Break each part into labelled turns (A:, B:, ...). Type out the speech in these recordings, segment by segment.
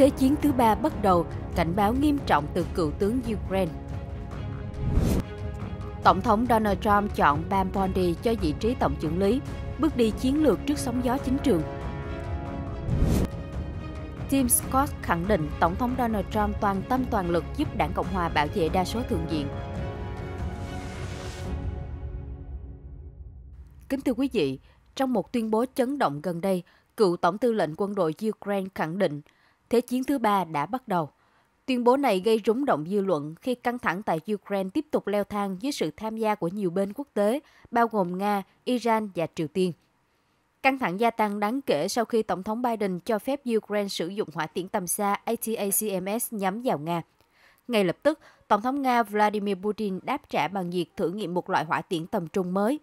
A: Thế chiến thứ ba bắt đầu, cảnh báo nghiêm trọng từ cựu tướng Ukraine. Tổng thống Donald Trump chọn Pam Bondi cho vị trí tổng trưởng lý, bước đi chiến lược trước sóng gió chính trường. Tim Scott khẳng định Tổng thống Donald Trump toàn tâm toàn lực giúp đảng Cộng hòa bảo vệ đa số thượng viện. Kính thưa quý vị, trong một tuyên bố chấn động gần đây, cựu tổng tư lệnh quân đội Ukraine khẳng định Thế chiến thứ ba đã bắt đầu. Tuyên bố này gây rúng động dư luận khi căng thẳng tại Ukraine tiếp tục leo thang dưới sự tham gia của nhiều bên quốc tế, bao gồm Nga, Iran và Triều Tiên. Căng thẳng gia tăng đáng kể sau khi Tổng thống Biden cho phép Ukraine sử dụng hỏa tiễn tầm xa ATACMS nhắm vào Nga. Ngay lập tức, Tổng thống Nga Vladimir Putin đáp trả bằng việc thử nghiệm một loại hỏa tiễn tầm trung mới.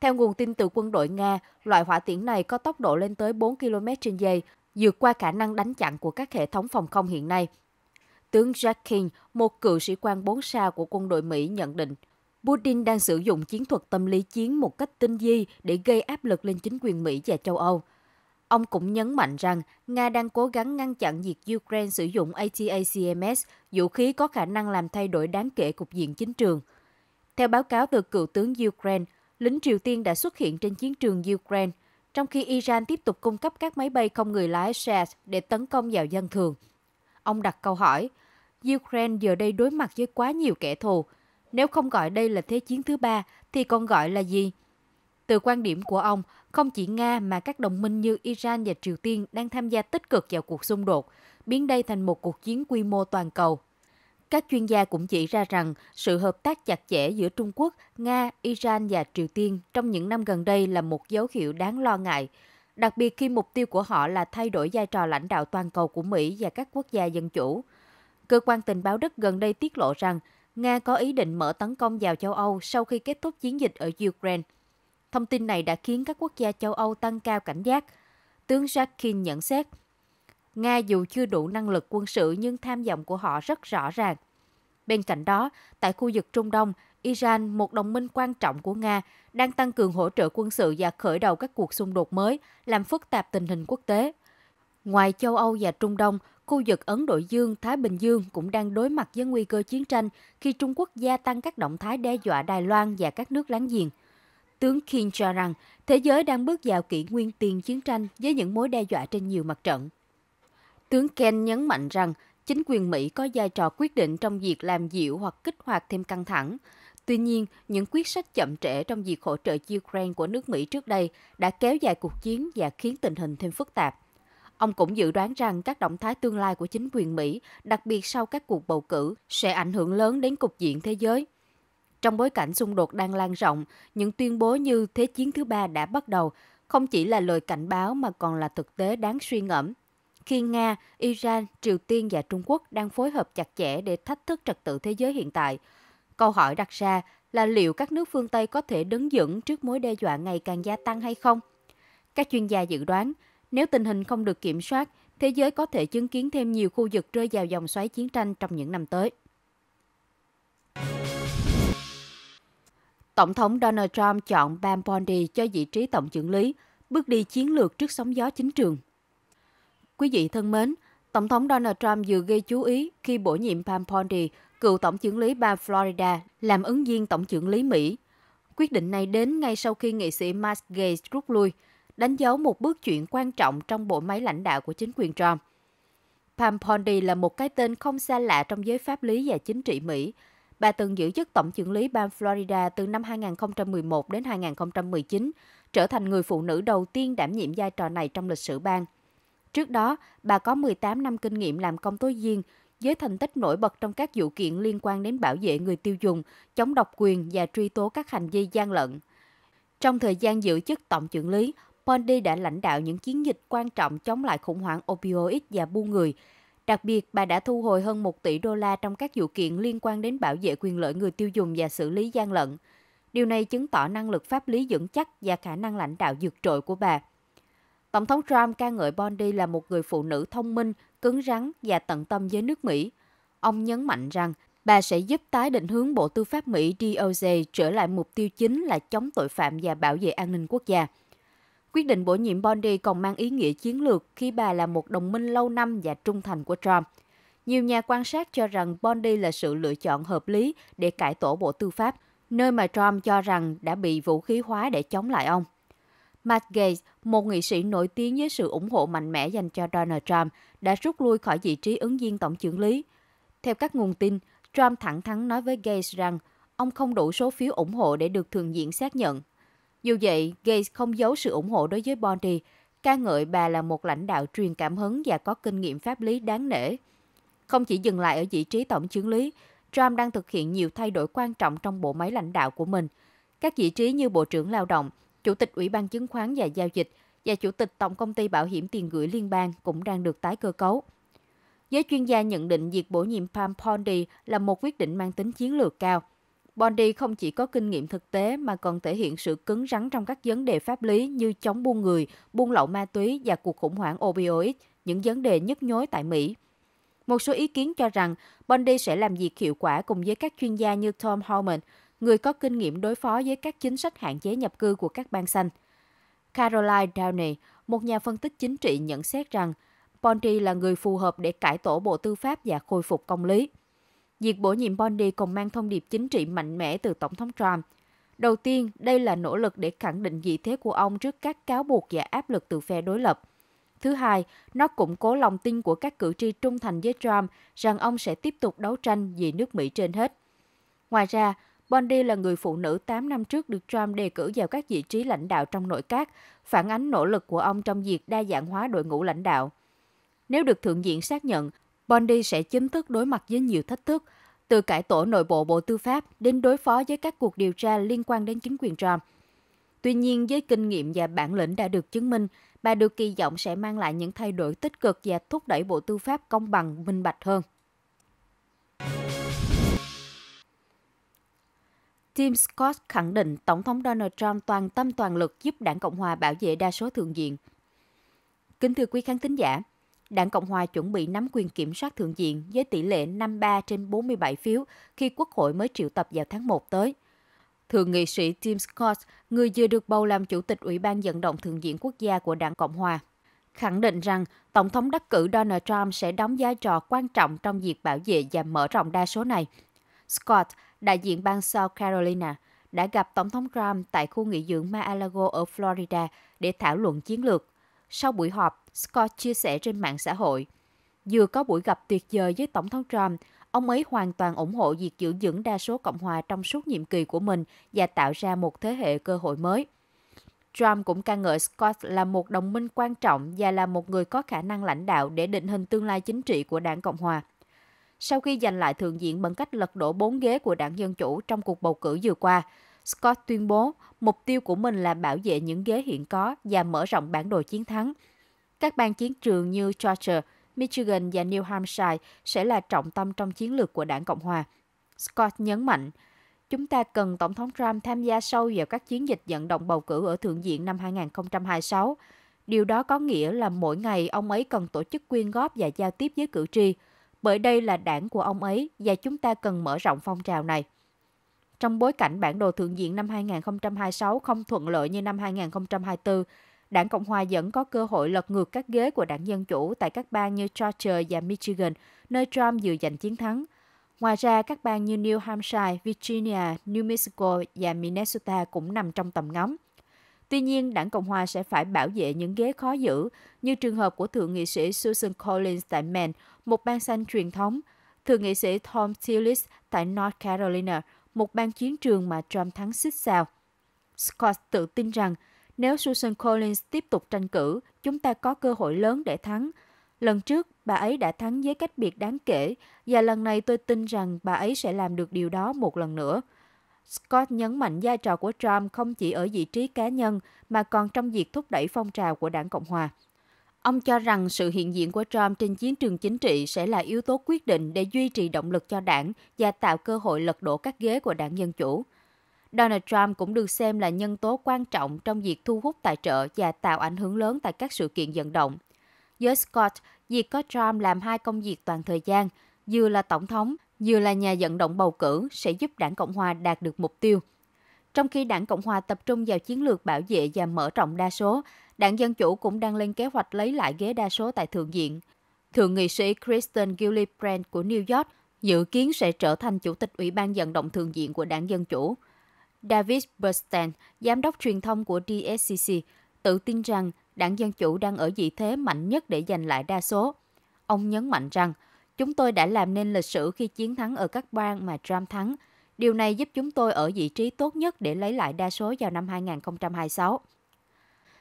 A: Theo nguồn tin từ quân đội Nga, loại hỏa tiễn này có tốc độ lên tới 4 km trên giây vượt qua khả năng đánh chặn của các hệ thống phòng không hiện nay. Tướng Jack King, một cựu sĩ quan 4 sao của quân đội Mỹ nhận định, Putin đang sử dụng chiến thuật tâm lý chiến một cách tinh vi để gây áp lực lên chính quyền Mỹ và châu Âu. Ông cũng nhấn mạnh rằng Nga đang cố gắng ngăn chặn việc Ukraine sử dụng ATACMS, vũ khí có khả năng làm thay đổi đáng kể cục diện chính trường. Theo báo cáo từ cựu tướng Ukraine, lính Triều Tiên đã xuất hiện trên chiến trường Ukraine trong khi Iran tiếp tục cung cấp các máy bay không người lái Shad để tấn công vào dân thường. Ông đặt câu hỏi, Ukraine giờ đây đối mặt với quá nhiều kẻ thù. Nếu không gọi đây là Thế chiến thứ ba, thì còn gọi là gì? Từ quan điểm của ông, không chỉ Nga mà các đồng minh như Iran và Triều Tiên đang tham gia tích cực vào cuộc xung đột, biến đây thành một cuộc chiến quy mô toàn cầu các chuyên gia cũng chỉ ra rằng sự hợp tác chặt chẽ giữa Trung Quốc, Nga, Iran và Triều Tiên trong những năm gần đây là một dấu hiệu đáng lo ngại, đặc biệt khi mục tiêu của họ là thay đổi vai trò lãnh đạo toàn cầu của Mỹ và các quốc gia dân chủ. Cơ quan tình báo Đức gần đây tiết lộ rằng Nga có ý định mở tấn công vào châu Âu sau khi kết thúc chiến dịch ở Ukraine. Thông tin này đã khiến các quốc gia châu Âu tăng cao cảnh giác. Tướng Jakin nhận xét, Nga dù chưa đủ năng lực quân sự nhưng tham vọng của họ rất rõ ràng – Bên cạnh đó, tại khu vực Trung Đông, Iran, một đồng minh quan trọng của Nga, đang tăng cường hỗ trợ quân sự và khởi đầu các cuộc xung đột mới, làm phức tạp tình hình quốc tế. Ngoài châu Âu và Trung Đông, khu vực Ấn Độ Dương, Thái Bình Dương cũng đang đối mặt với nguy cơ chiến tranh khi Trung Quốc gia tăng các động thái đe dọa Đài Loan và các nước láng giềng. Tướng Kim cho rằng thế giới đang bước vào kỷ nguyên tiền chiến tranh với những mối đe dọa trên nhiều mặt trận. Tướng Ken nhấn mạnh rằng chính quyền Mỹ có vai trò quyết định trong việc làm dịu hoặc kích hoạt thêm căng thẳng. Tuy nhiên, những quyết sách chậm trễ trong việc hỗ trợ Ukraine của nước Mỹ trước đây đã kéo dài cuộc chiến và khiến tình hình thêm phức tạp. Ông cũng dự đoán rằng các động thái tương lai của chính quyền Mỹ, đặc biệt sau các cuộc bầu cử, sẽ ảnh hưởng lớn đến cục diện thế giới. Trong bối cảnh xung đột đang lan rộng, những tuyên bố như Thế chiến thứ ba đã bắt đầu không chỉ là lời cảnh báo mà còn là thực tế đáng suy ngẫm khi Nga, Iran, Triều Tiên và Trung Quốc đang phối hợp chặt chẽ để thách thức trật tự thế giới hiện tại. Câu hỏi đặt ra là liệu các nước phương Tây có thể đứng vững trước mối đe dọa ngày càng gia tăng hay không? Các chuyên gia dự đoán, nếu tình hình không được kiểm soát, thế giới có thể chứng kiến thêm nhiều khu vực rơi vào dòng xoáy chiến tranh trong những năm tới. Tổng thống Donald Trump chọn Pam Bondi cho vị trí tổng trưởng lý, bước đi chiến lược trước sóng gió chính trường. Quý vị thân mến, Tổng thống Donald Trump vừa gây chú ý khi bổ nhiệm Pam Bondi, cựu tổng trưởng lý bang Florida, làm ứng viên tổng trưởng lý Mỹ. Quyết định này đến ngay sau khi nghị sĩ Matt Gates rút lui, đánh dấu một bước chuyển quan trọng trong bộ máy lãnh đạo của chính quyền Trump. Pam Bondi là một cái tên không xa lạ trong giới pháp lý và chính trị Mỹ. Bà từng giữ chức tổng trưởng lý bang Florida từ năm 2011 đến 2019, trở thành người phụ nữ đầu tiên đảm nhiệm vai trò này trong lịch sử bang. Trước đó, bà có 18 năm kinh nghiệm làm công tố viên, với thành tích nổi bật trong các vụ kiện liên quan đến bảo vệ người tiêu dùng, chống độc quyền và truy tố các hành vi gian lận. Trong thời gian giữ chức tổng trưởng lý, Bondi đã lãnh đạo những chiến dịch quan trọng chống lại khủng hoảng opioid và buôn người. Đặc biệt, bà đã thu hồi hơn 1 tỷ đô la trong các vụ kiện liên quan đến bảo vệ quyền lợi người tiêu dùng và xử lý gian lận. Điều này chứng tỏ năng lực pháp lý vững chắc và khả năng lãnh đạo vượt trội của bà. Tổng thống Trump ca ngợi Bondi là một người phụ nữ thông minh, cứng rắn và tận tâm với nước Mỹ. Ông nhấn mạnh rằng bà sẽ giúp tái định hướng Bộ Tư pháp Mỹ DOJ trở lại mục tiêu chính là chống tội phạm và bảo vệ an ninh quốc gia. Quyết định bổ nhiệm Bondi còn mang ý nghĩa chiến lược khi bà là một đồng minh lâu năm và trung thành của Trump. Nhiều nhà quan sát cho rằng Bondi là sự lựa chọn hợp lý để cải tổ Bộ Tư pháp, nơi mà Trump cho rằng đã bị vũ khí hóa để chống lại ông. Matt Gaetz, một nghị sĩ nổi tiếng với sự ủng hộ mạnh mẽ dành cho Donald Trump, đã rút lui khỏi vị trí ứng viên tổng trưởng lý. Theo các nguồn tin, Trump thẳng thắn nói với Gaetz rằng ông không đủ số phiếu ủng hộ để được thường diện xác nhận. Dù vậy, Gaetz không giấu sự ủng hộ đối với Bondi, ca ngợi bà là một lãnh đạo truyền cảm hứng và có kinh nghiệm pháp lý đáng nể. Không chỉ dừng lại ở vị trí tổng chưởng lý, Trump đang thực hiện nhiều thay đổi quan trọng trong bộ máy lãnh đạo của mình. Các vị trí như Bộ trưởng Lao động, Chủ tịch Ủy ban Chứng khoán và Giao dịch và Chủ tịch Tổng Công ty Bảo hiểm Tiền gửi Liên bang cũng đang được tái cơ cấu. Giới chuyên gia nhận định việc bổ nhiệm Pam Bondi là một quyết định mang tính chiến lược cao. Bondi không chỉ có kinh nghiệm thực tế mà còn thể hiện sự cứng rắn trong các vấn đề pháp lý như chống buôn người, buôn lậu ma túy và cuộc khủng hoảng opioid, những vấn đề nhức nhối tại Mỹ. Một số ý kiến cho rằng Bondi sẽ làm việc hiệu quả cùng với các chuyên gia như Tom Holman, người có kinh nghiệm đối phó với các chính sách hạn chế nhập cư của các bang xanh. Caroline Downey, một nhà phân tích chính trị nhận xét rằng Bondi là người phù hợp để cải tổ Bộ Tư pháp và khôi phục công lý. Việc bổ nhiệm Bondi còn mang thông điệp chính trị mạnh mẽ từ Tổng thống Trump. Đầu tiên, đây là nỗ lực để khẳng định vị thế của ông trước các cáo buộc và áp lực từ phe đối lập. Thứ hai, nó củng cố lòng tin của các cử tri trung thành với Trump rằng ông sẽ tiếp tục đấu tranh vì nước Mỹ trên hết. Ngoài ra, Bondi là người phụ nữ 8 năm trước được Trump đề cử vào các vị trí lãnh đạo trong nội các, phản ánh nỗ lực của ông trong việc đa dạng hóa đội ngũ lãnh đạo. Nếu được Thượng viện xác nhận, Bondi sẽ chính thức đối mặt với nhiều thách thức, từ cải tổ nội bộ Bộ Tư pháp đến đối phó với các cuộc điều tra liên quan đến chính quyền Trump. Tuy nhiên, với kinh nghiệm và bản lĩnh đã được chứng minh, bà được kỳ vọng sẽ mang lại những thay đổi tích cực và thúc đẩy Bộ Tư pháp công bằng, minh bạch hơn. Tim Scott khẳng định Tổng thống Donald Trump toàn tâm toàn lực giúp đảng Cộng hòa bảo vệ đa số thượng viện. Kính thưa quý khán thính giả, Đảng Cộng hòa chuẩn bị nắm quyền kiểm soát thượng viện với tỷ lệ 53 trên 47 phiếu khi Quốc hội mới triệu tập vào tháng 1 tới. Thượng nghị sĩ Tim Scott, người vừa được bầu làm chủ tịch Ủy ban dẫn động Thượng viện Quốc gia của Đảng Cộng hòa, khẳng định rằng Tổng thống đắc cử Donald Trump sẽ đóng vai trò quan trọng trong việc bảo vệ và mở rộng đa số này. Scott đại diện bang South Carolina, đã gặp Tổng thống Trump tại khu nghỉ dưỡng Mar-a-Lago ở Florida để thảo luận chiến lược. Sau buổi họp, Scott chia sẻ trên mạng xã hội, Vừa có buổi gặp tuyệt vời với Tổng thống Trump, ông ấy hoàn toàn ủng hộ việc giữ vững đa số Cộng hòa trong suốt nhiệm kỳ của mình và tạo ra một thế hệ cơ hội mới. Trump cũng ca ngợi Scott là một đồng minh quan trọng và là một người có khả năng lãnh đạo để định hình tương lai chính trị của đảng Cộng hòa sau khi giành lại thượng viện bằng cách lật đổ bốn ghế của đảng Dân Chủ trong cuộc bầu cử vừa qua. Scott tuyên bố mục tiêu của mình là bảo vệ những ghế hiện có và mở rộng bản đồ chiến thắng. Các bang chiến trường như Georgia, Michigan và New Hampshire sẽ là trọng tâm trong chiến lược của đảng Cộng hòa. Scott nhấn mạnh, chúng ta cần Tổng thống Trump tham gia sâu vào các chiến dịch vận động bầu cử ở Thượng viện năm 2026. Điều đó có nghĩa là mỗi ngày ông ấy cần tổ chức quyên góp và giao tiếp với cử tri – bởi đây là đảng của ông ấy và chúng ta cần mở rộng phong trào này. Trong bối cảnh bản đồ thượng diện năm 2026 không thuận lợi như năm 2024, Đảng Cộng Hòa vẫn có cơ hội lật ngược các ghế của đảng Dân Chủ tại các bang như Georgia và Michigan, nơi Trump dự giành chiến thắng. Ngoài ra, các bang như New Hampshire, Virginia, New Mexico và Minnesota cũng nằm trong tầm ngắm. Tuy nhiên, đảng Cộng hòa sẽ phải bảo vệ những ghế khó giữ, như trường hợp của thượng nghị sĩ Susan Collins tại Maine, một bang xanh truyền thống, thượng nghị sĩ Tom Tillis tại North Carolina, một bang chiến trường mà Trump thắng xích sao. Scott tự tin rằng nếu Susan Collins tiếp tục tranh cử, chúng ta có cơ hội lớn để thắng. Lần trước, bà ấy đã thắng với cách biệt đáng kể và lần này tôi tin rằng bà ấy sẽ làm được điều đó một lần nữa. Scott nhấn mạnh vai trò của Trump không chỉ ở vị trí cá nhân mà còn trong việc thúc đẩy phong trào của đảng Cộng hòa. Ông cho rằng sự hiện diện của Trump trên chiến trường chính trị sẽ là yếu tố quyết định để duy trì động lực cho đảng và tạo cơ hội lật đổ các ghế của đảng Dân Chủ. Donald Trump cũng được xem là nhân tố quan trọng trong việc thu hút tài trợ và tạo ảnh hưởng lớn tại các sự kiện vận động. Với Scott, việc có Trump làm hai công việc toàn thời gian, vừa là tổng thống vừa là nhà vận động bầu cử sẽ giúp đảng Cộng Hòa đạt được mục tiêu. Trong khi đảng Cộng Hòa tập trung vào chiến lược bảo vệ và mở rộng đa số, đảng Dân Chủ cũng đang lên kế hoạch lấy lại ghế đa số tại Thượng viện. Thượng nghị sĩ Kristen Gillibrand của New York dự kiến sẽ trở thành Chủ tịch Ủy ban vận động Thượng viện của đảng Dân Chủ. David Burstein, giám đốc truyền thông của DSCC, tự tin rằng đảng Dân Chủ đang ở vị thế mạnh nhất để giành lại đa số. Ông nhấn mạnh rằng – Chúng tôi đã làm nên lịch sử khi chiến thắng ở các bang mà Trump thắng. Điều này giúp chúng tôi ở vị trí tốt nhất để lấy lại đa số vào năm 2026.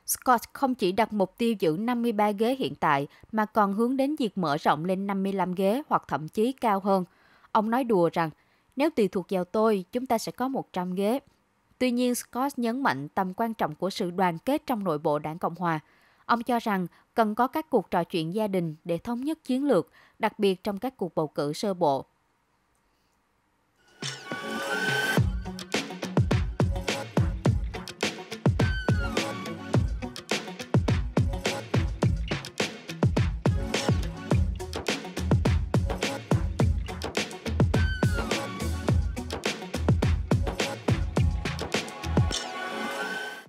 A: Scott không chỉ đặt mục tiêu giữ 53 ghế hiện tại mà còn hướng đến việc mở rộng lên 55 ghế hoặc thậm chí cao hơn. Ông nói đùa rằng, nếu tùy thuộc vào tôi, chúng ta sẽ có 100 ghế. Tuy nhiên, Scott nhấn mạnh tầm quan trọng của sự đoàn kết trong nội bộ đảng Cộng hòa – Ông cho rằng cần có các cuộc trò chuyện gia đình để thống nhất chiến lược, đặc biệt trong các cuộc bầu cử sơ bộ.